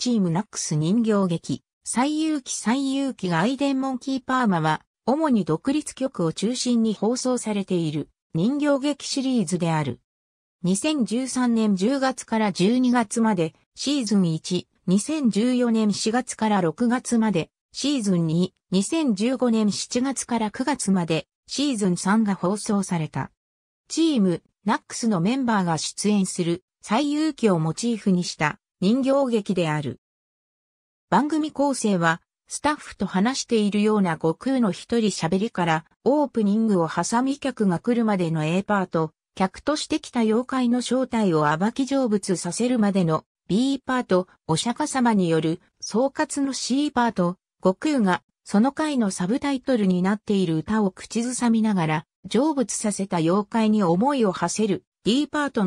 チームナックス人形劇、最有機最有機ガアイデンモンキーパーマは、主に独立局を中心に放送されている人形劇シリーズである。2013年10月から12月までシーズン1、2014年4月から6月までシーズン2、2015年7月から9月までシーズン3が放送された。チーム、ナックスのメンバーが出演する最有機をモチーフにした人形劇である。番組構成は、スタッフと話しているような悟空の一人喋りから、オープニングを挟み客が来るまでの A パート、客としてきた妖怪の正体を暴き成仏させるまでの B パート、お釈迦様による総括の C パート、悟空がその回のサブタイトルになっている歌を口ずさみながら、成仏させた妖怪に思いを馳せる D パート